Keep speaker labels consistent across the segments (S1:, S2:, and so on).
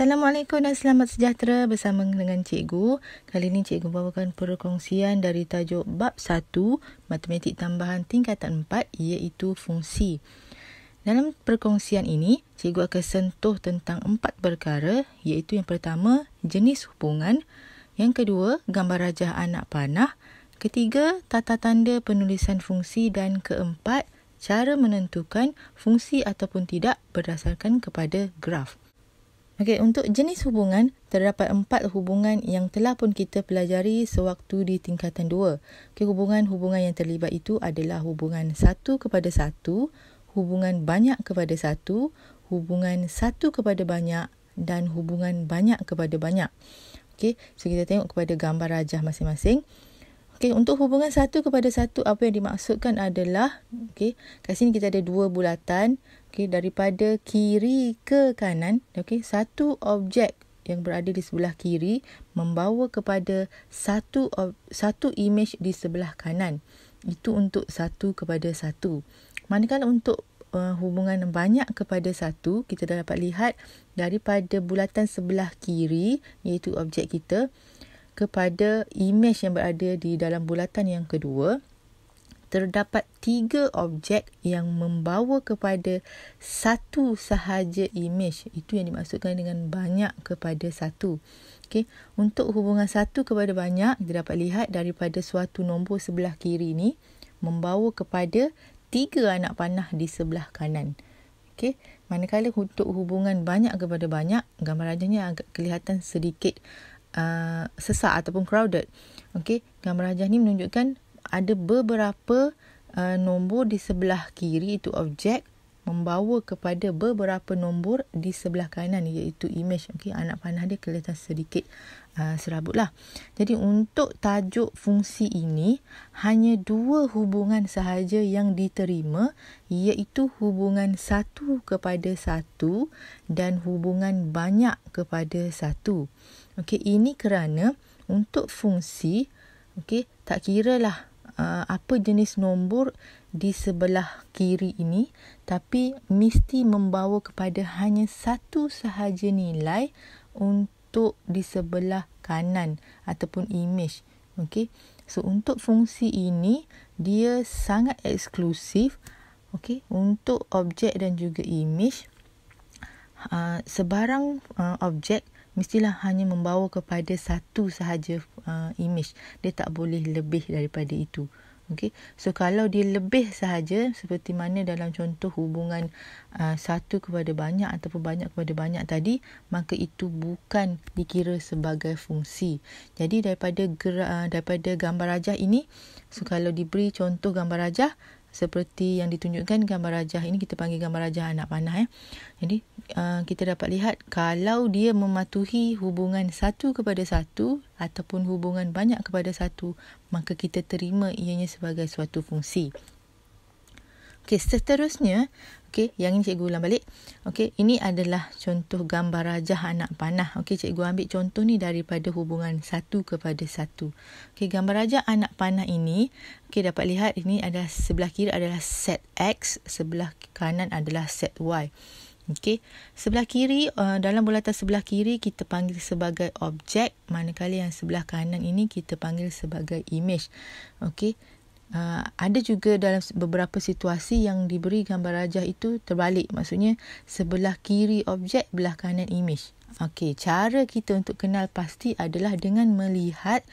S1: Assalamualaikum dan selamat sejahtera bersama dengan cikgu. Kali ini cikgu bawakan perkongsian dari tajuk bab 1 matematik tambahan tingkatan 4 iaitu fungsi. Dalam perkongsian ini, cikgu akan sentuh tentang empat perkara iaitu yang pertama, jenis hubungan, yang kedua, gambar rajah anak panah, ketiga, tata tanda penulisan fungsi dan keempat, cara menentukan fungsi ataupun tidak berdasarkan kepada graf. Okey, untuk jenis hubungan, terdapat empat hubungan yang telah pun kita pelajari sewaktu di tingkatan dua. Okay, hubungan-hubungan yang terlibat itu adalah hubungan satu kepada satu, hubungan banyak kepada satu, hubungan satu kepada banyak dan hubungan banyak kepada banyak. Okey, so kita tengok kepada gambar rajah masing-masing. Okay, untuk hubungan satu kepada satu, apa yang dimaksudkan adalah, okay, kat sini kita ada dua bulatan, okay, daripada kiri ke kanan, okay, satu objek yang berada di sebelah kiri membawa kepada satu satu image di sebelah kanan. Itu untuk satu kepada satu. Manakala untuk uh, hubungan banyak kepada satu, kita dah dapat lihat daripada bulatan sebelah kiri, iaitu objek kita, kepada imej yang berada di dalam bulatan yang kedua, terdapat tiga objek yang membawa kepada satu sahaja imej. Itu yang dimaksudkan dengan banyak kepada satu. Okay. Untuk hubungan satu kepada banyak, kita dapat lihat daripada suatu nombor sebelah kiri ini membawa kepada tiga anak panah di sebelah kanan. Okay. Manakala untuk hubungan banyak kepada banyak, gambar rajanya agak kelihatan sedikit Uh, sesak ataupun crowded. Okey, gambar rajah ni menunjukkan ada beberapa uh, nombor di sebelah kiri itu objek membawa kepada beberapa nombor di sebelah kanan iaitu image. Okey, anak panah dia kelihatan sedikit uh, lah. Jadi untuk tajuk fungsi ini hanya dua hubungan sahaja yang diterima iaitu hubungan satu kepada satu dan hubungan banyak kepada satu. Okey, ini kerana untuk fungsi, okey, tak kiralah uh, ah, apa jenis nombor di sebelah kiri ini, tapi mesti membawa kepada hanya satu sahaja nilai untuk di sebelah kanan ataupun image. Okey. So untuk fungsi ini dia sangat eksklusif okey untuk objek dan juga image uh, sebarang uh, objek uh, mestilah hanya membawa kepada satu sahaja uh, image. Dia tak boleh lebih daripada itu. Okey. So kalau dia lebih sahaja seperti mana dalam contoh hubungan uh, satu kepada banyak ataupun banyak kepada banyak tadi, maka itu bukan dikira sebagai fungsi. Jadi daripada gera, uh, daripada gambar rajah ini, so kalau diberi contoh gambar rajah, seperti yang ditunjukkan gambar rajah ini kita panggil gambar rajah anak panah ya. Jadi uh, kita dapat lihat kalau dia mematuhi hubungan satu kepada satu ataupun hubungan banyak kepada satu maka kita terima ianya sebagai suatu fungsi. Okey, seterusnya Okey, yang ini cikgu ulang balik. Okey, ini adalah contoh gambar rajah anak panah. Okey, cikgu ambil contoh ni daripada hubungan satu kepada satu. Okey, gambar rajah anak panah ini, okey dapat lihat ini ada sebelah kiri adalah set X, sebelah kanan adalah set Y. Okey, sebelah kiri uh, dalam bulatan sebelah kiri kita panggil sebagai objek, manakala yang sebelah kanan ini kita panggil sebagai image. Okey, Uh, ada juga dalam beberapa situasi yang diberi gambar rajah itu terbalik. Maksudnya sebelah kiri objek, belah kanan image. Okey, cara kita untuk kenal pasti adalah dengan melihat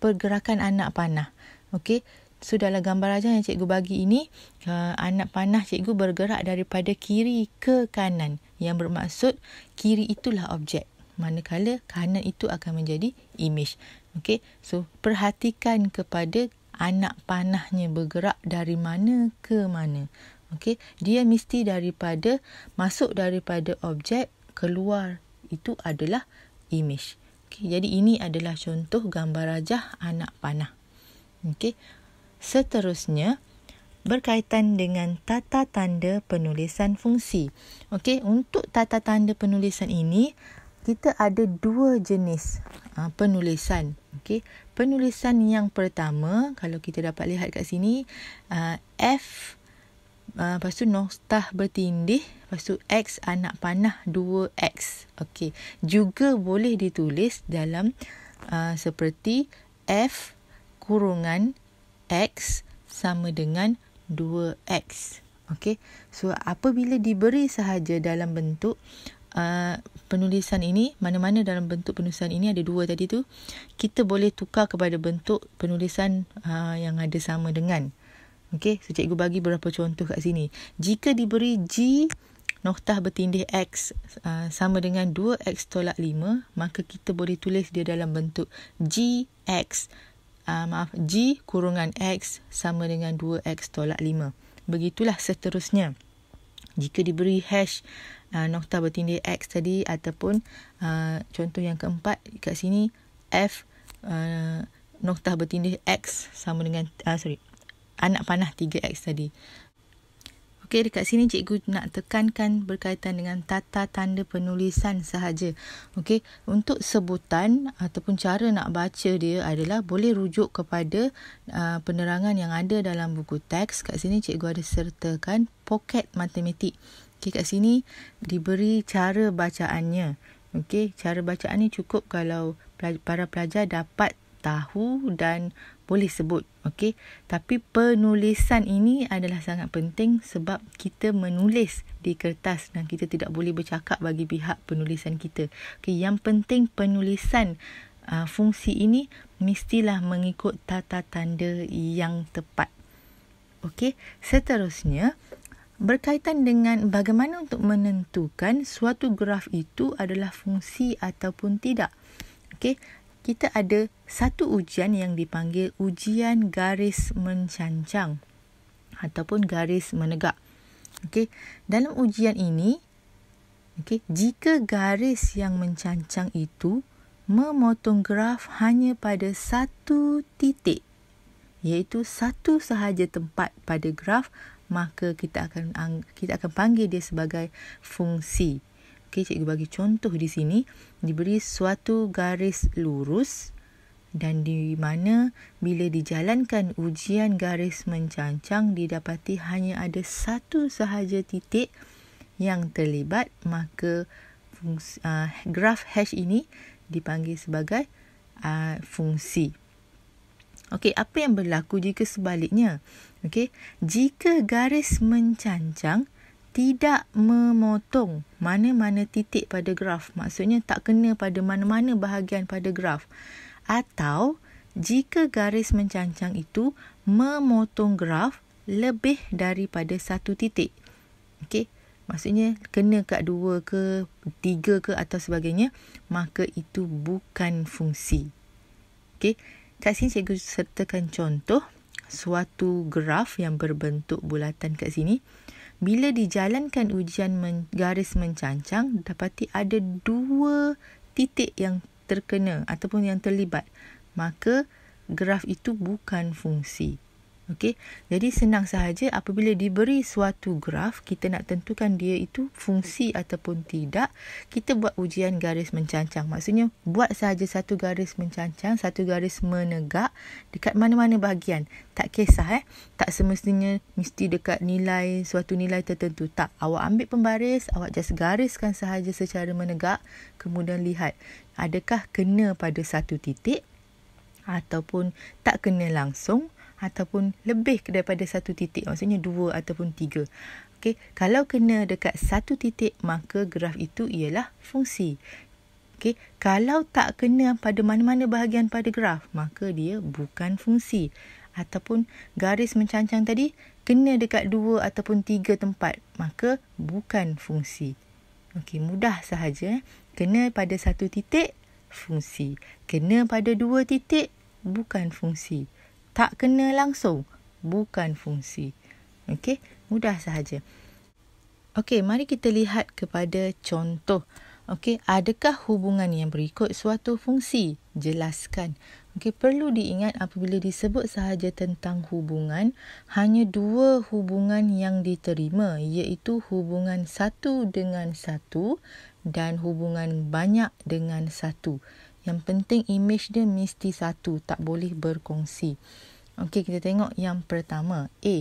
S1: pergerakan anak panah. Okey, so dalam gambar rajah yang cikgu bagi ini, uh, anak panah cikgu bergerak daripada kiri ke kanan. Yang bermaksud kiri itulah objek. Manakala kanan itu akan menjadi image. Okey, so perhatikan kepada anak panahnya bergerak dari mana ke mana. Okey, dia mesti daripada masuk daripada objek keluar itu adalah image. Okey, jadi ini adalah contoh gambar rajah anak panah. Okey. Seterusnya berkaitan dengan tata tanda penulisan fungsi. Okey, untuk tata tanda penulisan ini kita ada dua jenis ah, penulisan Okey, penulisan yang pertama kalau kita dapat lihat kat sini uh, F uh, lepas noktah bertindih, lepas X anak panah 2X. Okey, juga boleh ditulis dalam uh, seperti F kurungan X sama dengan 2X. Okey. So apabila diberi sahaja dalam bentuk uh, uh, penulisan ini, mana-mana dalam bentuk penulisan ini ada dua tadi tu, kita boleh tukar kepada bentuk penulisan uh, yang ada sama dengan. Okey, so cikgu bagi beberapa contoh kat sini. Jika diberi G noktah bertindih X uh, sama dengan 2X tolak 5, maka kita boleh tulis dia dalam bentuk GX, uh, maaf, G kurungan X sama dengan 2X tolak 5. Begitulah seterusnya. Jika diberi hash uh, nokta bertindih X tadi ataupun uh, contoh yang keempat kat sini F uh, nokta bertindih X sama dengan uh, sorry anak panah 3X tadi. Okey dekat sini cikgu nak tekankan berkaitan dengan tata tanda penulisan sahaja. Okey untuk sebutan ataupun cara nak baca dia adalah boleh rujuk kepada uh, penerangan yang ada dalam buku teks. Kat sini cikgu ada sertakan poket matematik. Okey kat sini diberi cara bacaannya. Okey, cara bacaan ni cukup kalau para pelajar dapat tahu dan boleh sebut. Okey, tapi penulisan ini adalah sangat penting sebab kita menulis di kertas dan kita tidak boleh bercakap bagi pihak penulisan kita. Okey, yang penting penulisan uh, fungsi ini mestilah mengikut tata tanda yang tepat. Okey, seterusnya berkaitan dengan bagaimana untuk menentukan suatu graf itu adalah fungsi ataupun tidak. Okey, kita ada satu ujian yang dipanggil ujian garis mencancang ataupun garis menegak. Okey, dalam ujian ini okey, jika garis yang mencancang itu memotong graf hanya pada satu titik iaitu satu sahaja tempat pada graf maka kita akan kita akan panggil dia sebagai fungsi. Okey, cikgu bagi contoh di sini diberi suatu garis lurus dan di mana bila dijalankan ujian garis mencancang didapati hanya ada satu sahaja titik yang terlibat maka fungsi, uh, graf H ini dipanggil sebagai uh, fungsi. Okey, apa yang berlaku jika sebaliknya? Okey, jika garis mencancang tidak memotong mana-mana titik pada graf, maksudnya tak kena pada mana-mana bahagian pada graf. Atau jika garis mencancang itu memotong graf lebih daripada satu titik. Okey, maksudnya kena kat dua ke tiga ke atau sebagainya, maka itu bukan fungsi. Okey, kat sini cikgu sertakan contoh suatu graf yang berbentuk bulatan kat sini. Bila dijalankan ujian men- garis mencancang, dapati ada dua titik yang terkena ataupun yang terlibat. Maka graf itu bukan fungsi. Okey. Jadi senang sahaja apabila diberi suatu graf, kita nak tentukan dia itu fungsi ataupun tidak, kita buat ujian garis mencancang. Maksudnya buat sahaja satu garis mencancang, satu garis menegak dekat mana-mana bahagian. Tak kisah eh. Tak semestinya mesti dekat nilai suatu nilai tertentu. Tak. Awak ambil pembaris, awak just gariskan sahaja secara menegak, kemudian lihat adakah kena pada satu titik ataupun tak kena langsung ataupun lebih daripada satu titik. Maksudnya dua ataupun tiga. Okay, kalau kena dekat satu titik maka graf itu ialah fungsi. Okay, kalau tak kena pada mana-mana bahagian pada graf maka dia bukan fungsi. Ataupun garis mencancang tadi kena dekat dua ataupun tiga tempat maka bukan fungsi. Okay, mudah sahaja. Eh. Kena pada satu titik fungsi. Kena pada dua titik bukan fungsi tak kena langsung bukan fungsi okey mudah sahaja okey mari kita lihat kepada contoh okey adakah hubungan yang berikut suatu fungsi jelaskan okey perlu diingat apabila disebut sahaja tentang hubungan hanya dua hubungan yang diterima iaitu hubungan satu dengan satu dan hubungan banyak dengan satu yang penting imej dia mesti satu, tak boleh berkongsi. Okey, kita tengok yang pertama. A.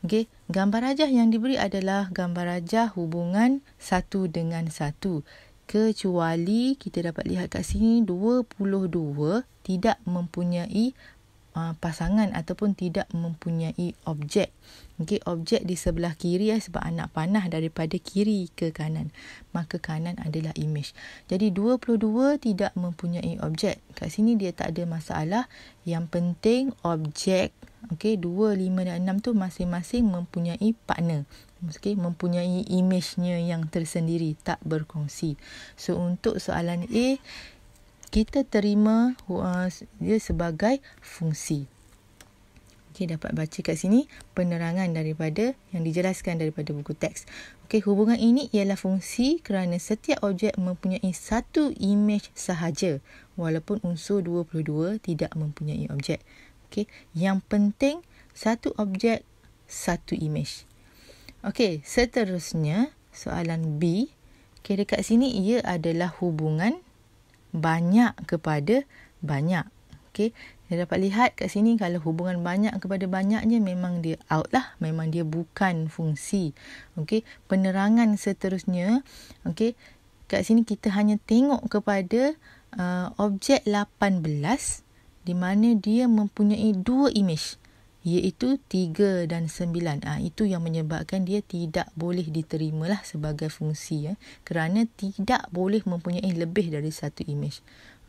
S1: Okey, gambar rajah yang diberi adalah gambar rajah hubungan satu dengan satu. Kecuali kita dapat lihat kat sini 22 tidak mempunyai Uh, pasangan ataupun tidak mempunyai objek. Okey, objek di sebelah kiri ya sebab anak panah daripada kiri ke kanan. Maka kanan adalah image. Jadi 22 tidak mempunyai objek. Kat sini dia tak ada masalah. Yang penting objek okey 2 5 dan 6 tu masing-masing mempunyai partner. Okey, mempunyai image-nya yang tersendiri, tak berkongsi. So untuk soalan A kita terima uh, dia sebagai fungsi. Okey dapat baca kat sini penerangan daripada yang dijelaskan daripada buku teks. Okey hubungan ini ialah fungsi kerana setiap objek mempunyai satu imej sahaja walaupun unsur 22 tidak mempunyai objek. Okey yang penting satu objek satu imej. Okey seterusnya soalan B. Okey dekat sini ia adalah hubungan banyak kepada banyak. Okey, kita dapat lihat kat sini kalau hubungan banyak kepada banyaknya memang dia out lah, memang dia bukan fungsi. Okey, penerangan seterusnya, okey, kat sini kita hanya tengok kepada uh, objek 18 di mana dia mempunyai dua image iaitu 3 dan 9. Ah ha, itu yang menyebabkan dia tidak boleh diterimalah sebagai fungsi ya kerana tidak boleh mempunyai lebih dari satu imej.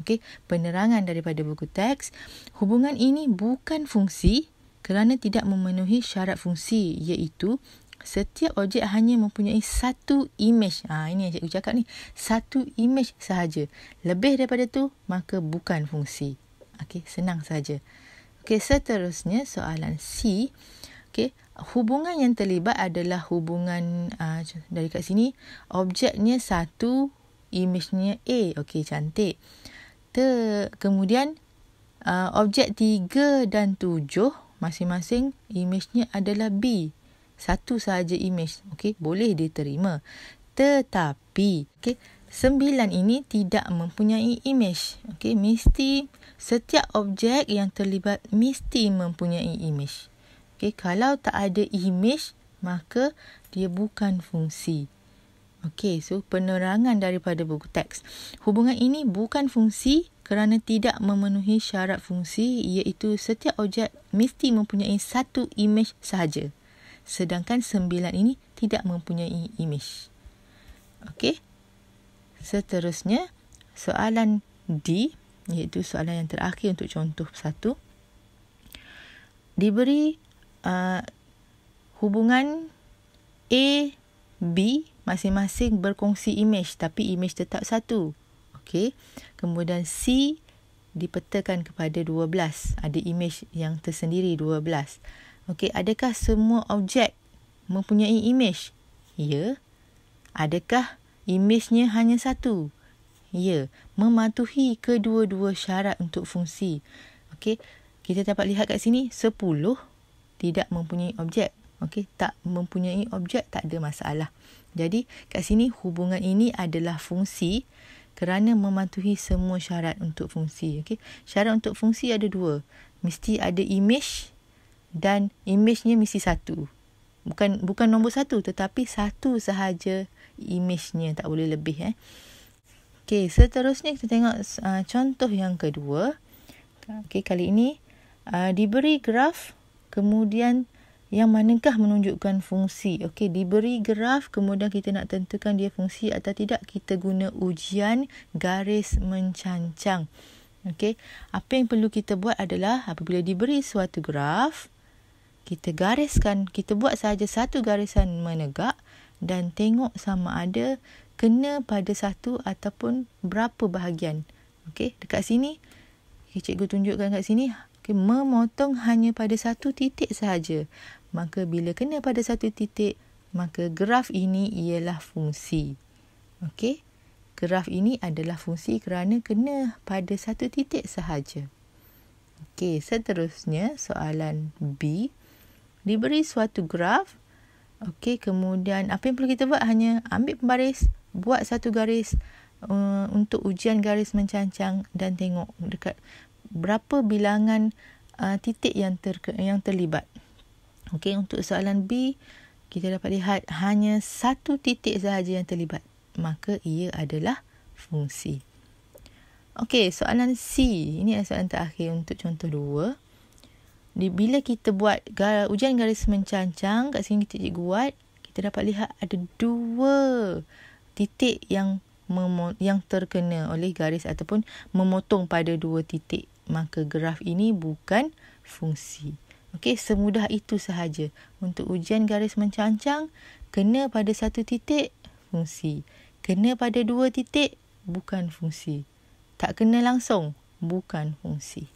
S1: Okey, penerangan daripada buku teks, hubungan ini bukan fungsi kerana tidak memenuhi syarat fungsi iaitu setiap objek hanya mempunyai satu imej. Ah ha, ini yang cikgu cakap ni, satu imej sahaja. Lebih daripada tu maka bukan fungsi. Okey, senang saja. Okey, seterusnya soalan C. Okey, hubungan yang terlibat adalah hubungan uh, dari kat sini objeknya satu, imejnya A. Okey, cantik. Ter kemudian uh, objek tiga dan tujuh masing-masing imejnya adalah B. Satu sahaja imej. Okey, boleh diterima. Tetapi, okey, Sembilan ini tidak mempunyai image. Okey, mesti setiap objek yang terlibat mesti mempunyai image. Okey, kalau tak ada image, maka dia bukan fungsi. Okey, so penerangan daripada buku teks. Hubungan ini bukan fungsi kerana tidak memenuhi syarat fungsi iaitu setiap objek mesti mempunyai satu image sahaja. Sedangkan sembilan ini tidak mempunyai image. Okey. Seterusnya, soalan D, iaitu soalan yang terakhir untuk contoh satu, diberi uh, hubungan A, B masing-masing berkongsi imej tapi imej tetap satu. Okey. Kemudian C dipetakan kepada 12. Ada imej yang tersendiri 12. Okey, adakah semua objek mempunyai imej? Ya. Adakah imejnya hanya satu. Ya, mematuhi kedua-dua syarat untuk fungsi. Okey, kita dapat lihat kat sini 10 tidak mempunyai objek. Okey, tak mempunyai objek tak ada masalah. Jadi, kat sini hubungan ini adalah fungsi kerana mematuhi semua syarat untuk fungsi. Okey, syarat untuk fungsi ada dua. Mesti ada imej dan imejnya mesti satu bukan bukan nombor satu tetapi satu sahaja imejnya tak boleh lebih eh. Okey, seterusnya kita tengok uh, contoh yang kedua. Okey, kali ini uh, diberi graf kemudian yang manakah menunjukkan fungsi. Okey, diberi graf kemudian kita nak tentukan dia fungsi atau tidak kita guna ujian garis mencancang. Okey, apa yang perlu kita buat adalah apabila diberi suatu graf, kita gariskan, kita buat saja satu garisan menegak dan tengok sama ada kena pada satu ataupun berapa bahagian. Okey, dekat sini okay, cikgu tunjukkan dekat sini okay, memotong hanya pada satu titik sahaja. Maka bila kena pada satu titik, maka graf ini ialah fungsi. Okey, graf ini adalah fungsi kerana kena pada satu titik sahaja. Okey, seterusnya soalan B diberi suatu graf. Okey, kemudian apa yang perlu kita buat hanya ambil pembaris, buat satu garis uh, untuk ujian garis mencancang dan tengok dekat berapa bilangan uh, titik yang ter yang terlibat. Okey, untuk soalan B, kita dapat lihat hanya satu titik sahaja yang terlibat. Maka ia adalah fungsi. Okey, soalan C. Ini adalah soalan terakhir untuk contoh 2 bila kita buat ujian garis mencancang kat sini kita cikgu buat kita dapat lihat ada dua titik yang memot- yang terkena oleh garis ataupun memotong pada dua titik maka graf ini bukan fungsi okey semudah itu sahaja untuk ujian garis mencancang kena pada satu titik fungsi kena pada dua titik bukan fungsi tak kena langsung bukan fungsi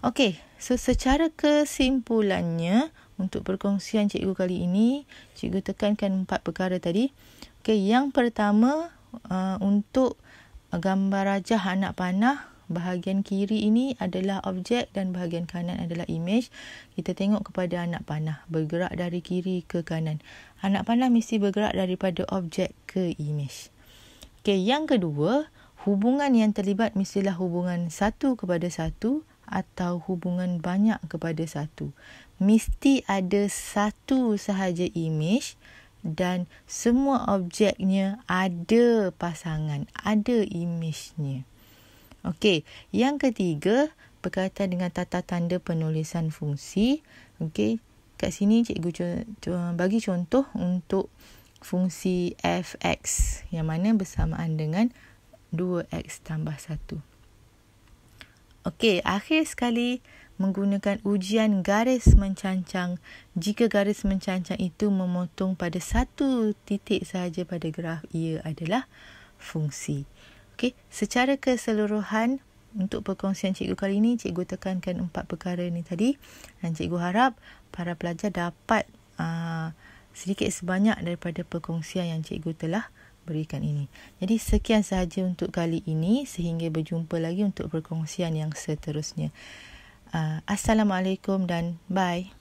S1: Okey, so secara kesimpulannya untuk perkongsian cikgu kali ini, cikgu tekankan empat perkara tadi. Okey, yang pertama uh, untuk gambar rajah anak panah, bahagian kiri ini adalah objek dan bahagian kanan adalah image. Kita tengok kepada anak panah bergerak dari kiri ke kanan. Anak panah mesti bergerak daripada objek ke image. Okey, yang kedua, hubungan yang terlibat mestilah hubungan satu kepada satu atau hubungan banyak kepada satu. Mesti ada satu sahaja imej dan semua objeknya ada pasangan, ada imejnya. Okey, yang ketiga berkaitan dengan tata tanda penulisan fungsi. Okey, kat sini cikgu bagi contoh untuk fungsi fx yang mana bersamaan dengan 2x tambah 1. Okey, akhir sekali menggunakan ujian garis mencancang. Jika garis mencancang itu memotong pada satu titik sahaja pada graf, ia adalah fungsi. Okey, secara keseluruhan untuk perkongsian cikgu kali ini, cikgu tekankan empat perkara ini tadi dan cikgu harap para pelajar dapat uh, sedikit sebanyak daripada perkongsian yang cikgu telah berikan ini. Jadi sekian sahaja untuk kali ini sehingga berjumpa lagi untuk perkongsian yang seterusnya. Ah, Assalamualaikum dan bye.